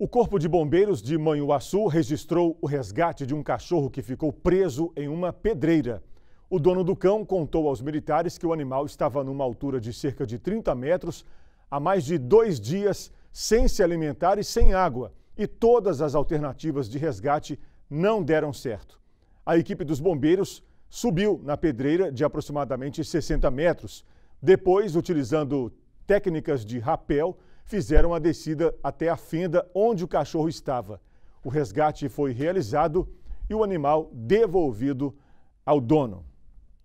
O Corpo de Bombeiros de Manhuaçu registrou o resgate de um cachorro que ficou preso em uma pedreira. O dono do cão contou aos militares que o animal estava numa altura de cerca de 30 metros há mais de dois dias, sem se alimentar e sem água, e todas as alternativas de resgate não deram certo. A equipe dos bombeiros subiu na pedreira de aproximadamente 60 metros. Depois, utilizando técnicas de rapel, fizeram a descida até a fenda onde o cachorro estava. O resgate foi realizado e o animal devolvido ao dono.